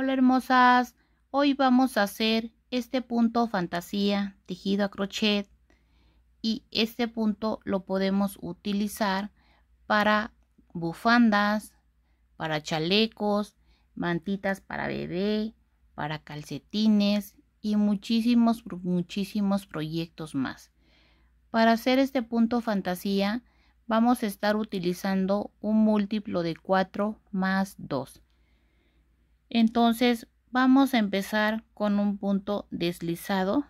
Hola hermosas, hoy vamos a hacer este punto fantasía tejido a crochet y este punto lo podemos utilizar para bufandas, para chalecos, mantitas para bebé, para calcetines y muchísimos, muchísimos proyectos más. Para hacer este punto fantasía vamos a estar utilizando un múltiplo de 4 más 2. Entonces vamos a empezar con un punto deslizado.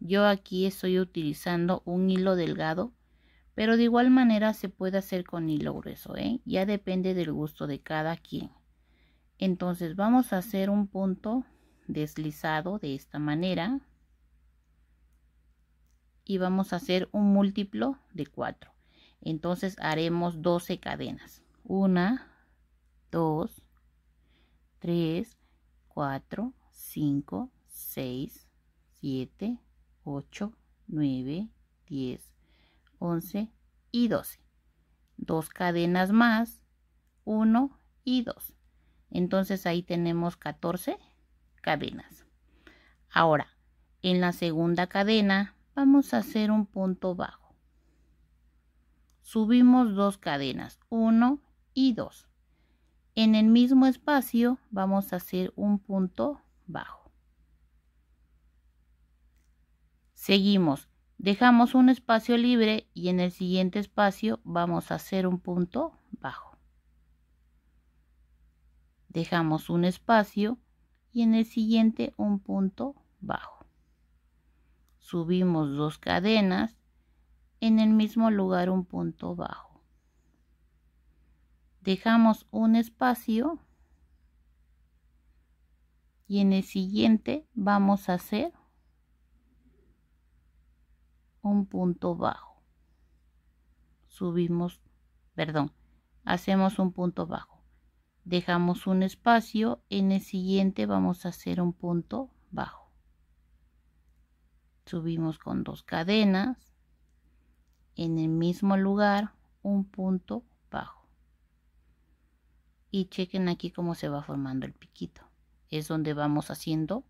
Yo aquí estoy utilizando un hilo delgado, pero de igual manera se puede hacer con hilo grueso, ¿eh? ya depende del gusto de cada quien. Entonces vamos a hacer un punto deslizado de esta manera y vamos a hacer un múltiplo de 4. Entonces haremos 12 cadenas. 1, 2, 3, 4, 5, 6, 7, 8, 9, 10, 11 y 12. Dos cadenas más, 1 y 2. Entonces ahí tenemos 14 cadenas. Ahora, en la segunda cadena vamos a hacer un punto bajo. Subimos dos cadenas, 1 y 2. En el mismo espacio vamos a hacer un punto bajo. Seguimos. Dejamos un espacio libre y en el siguiente espacio vamos a hacer un punto bajo. Dejamos un espacio y en el siguiente un punto bajo. Subimos dos cadenas, en el mismo lugar un punto bajo dejamos un espacio y en el siguiente vamos a hacer un punto bajo subimos perdón hacemos un punto bajo dejamos un espacio en el siguiente vamos a hacer un punto bajo subimos con dos cadenas en el mismo lugar un punto y chequen aquí cómo se va formando el piquito. Es donde vamos haciendo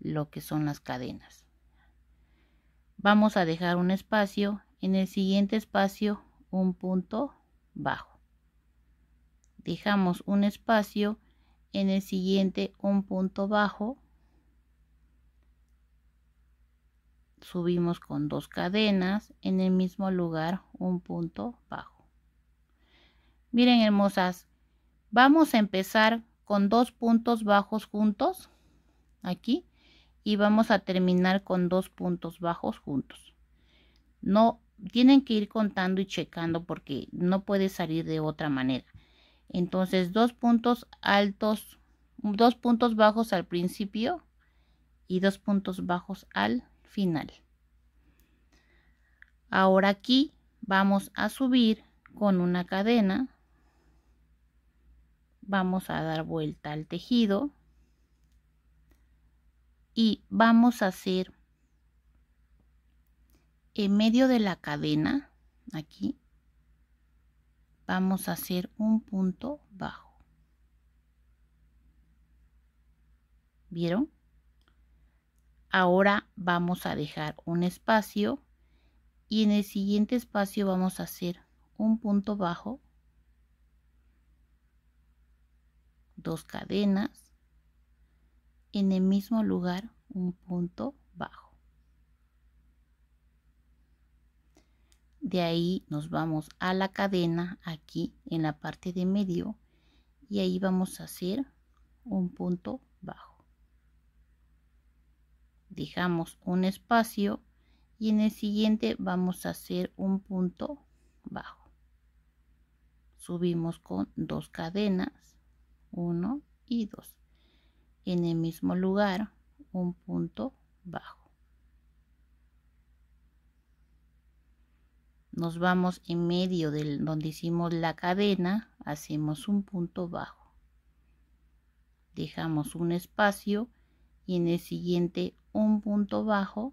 lo que son las cadenas. Vamos a dejar un espacio, en el siguiente espacio un punto bajo. Dejamos un espacio, en el siguiente un punto bajo. Subimos con dos cadenas, en el mismo lugar un punto bajo. Miren hermosas, Vamos a empezar con dos puntos bajos juntos, aquí, y vamos a terminar con dos puntos bajos juntos. No, tienen que ir contando y checando porque no puede salir de otra manera. Entonces, dos puntos altos, dos puntos bajos al principio y dos puntos bajos al final. Ahora aquí vamos a subir con una cadena vamos a dar vuelta al tejido y vamos a hacer en medio de la cadena aquí vamos a hacer un punto bajo vieron ahora vamos a dejar un espacio y en el siguiente espacio vamos a hacer un punto bajo dos cadenas, en el mismo lugar un punto bajo. De ahí nos vamos a la cadena aquí en la parte de medio y ahí vamos a hacer un punto bajo. Dejamos un espacio y en el siguiente vamos a hacer un punto bajo. Subimos con dos cadenas 1 y 2. En el mismo lugar, un punto bajo. Nos vamos en medio del donde hicimos la cadena, hacemos un punto bajo. Dejamos un espacio y en el siguiente un punto bajo,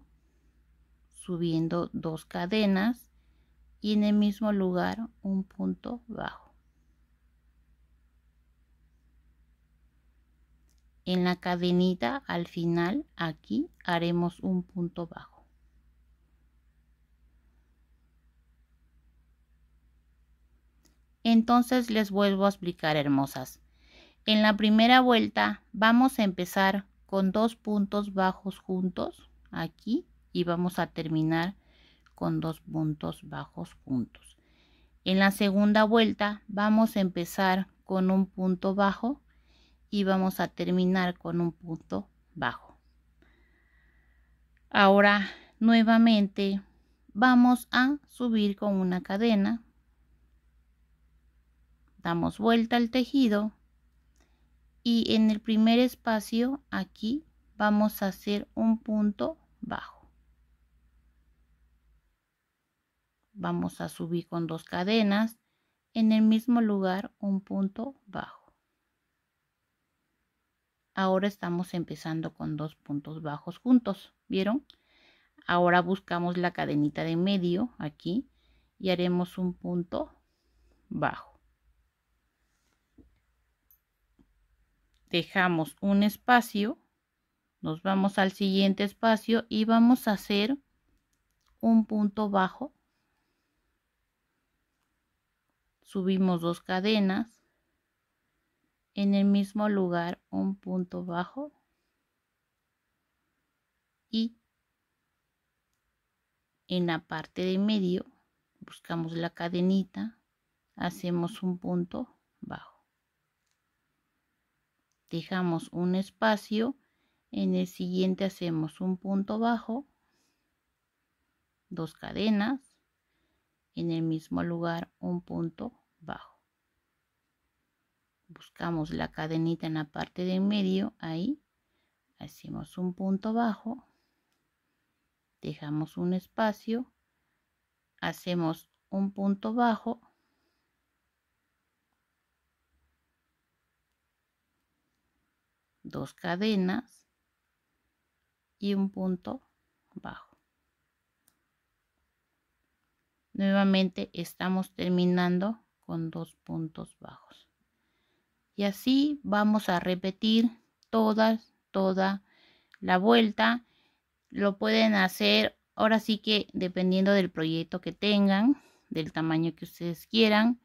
subiendo dos cadenas y en el mismo lugar un punto bajo. en la cadenita al final aquí haremos un punto bajo entonces les vuelvo a explicar hermosas en la primera vuelta vamos a empezar con dos puntos bajos juntos aquí y vamos a terminar con dos puntos bajos juntos en la segunda vuelta vamos a empezar con un punto bajo y vamos a terminar con un punto bajo. Ahora nuevamente vamos a subir con una cadena. Damos vuelta al tejido y en el primer espacio aquí vamos a hacer un punto bajo. Vamos a subir con dos cadenas en el mismo lugar un punto bajo. Ahora estamos empezando con dos puntos bajos juntos, ¿vieron? Ahora buscamos la cadenita de medio aquí y haremos un punto bajo. Dejamos un espacio, nos vamos al siguiente espacio y vamos a hacer un punto bajo. Subimos dos cadenas en el mismo lugar un punto bajo y en la parte de medio buscamos la cadenita hacemos un punto bajo dejamos un espacio en el siguiente hacemos un punto bajo dos cadenas en el mismo lugar un punto buscamos la cadenita en la parte de en medio, ahí, hacemos un punto bajo, dejamos un espacio, hacemos un punto bajo, dos cadenas y un punto bajo. Nuevamente estamos terminando con dos puntos bajos y así vamos a repetir toda toda la vuelta. Lo pueden hacer ahora sí que dependiendo del proyecto que tengan, del tamaño que ustedes quieran,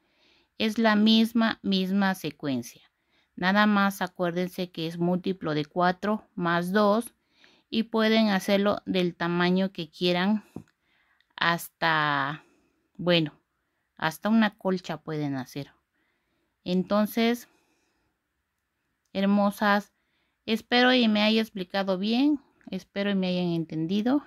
es la misma, misma secuencia. Nada más acuérdense que es múltiplo de 4 más 2 y pueden hacerlo del tamaño que quieran hasta, bueno, hasta una colcha pueden hacer. Entonces, hermosas. Espero y me haya explicado bien, espero y me hayan entendido.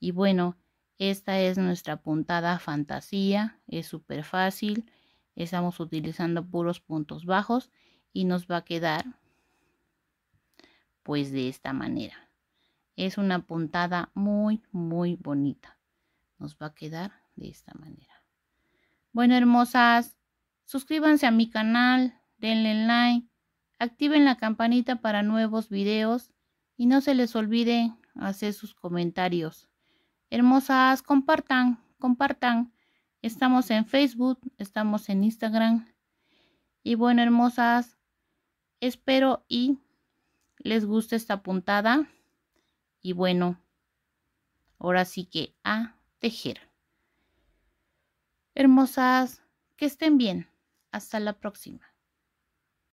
Y bueno, esta es nuestra puntada fantasía, es súper fácil, estamos utilizando puros puntos bajos y nos va a quedar pues de esta manera. Es una puntada muy, muy bonita. Nos va a quedar de esta manera. Bueno, hermosas, suscríbanse a mi canal, denle like activen la campanita para nuevos videos y no se les olvide hacer sus comentarios. Hermosas, compartan, compartan. Estamos en Facebook, estamos en Instagram. Y bueno, hermosas, espero y les guste esta puntada. Y bueno, ahora sí que a tejer. Hermosas, que estén bien. Hasta la próxima.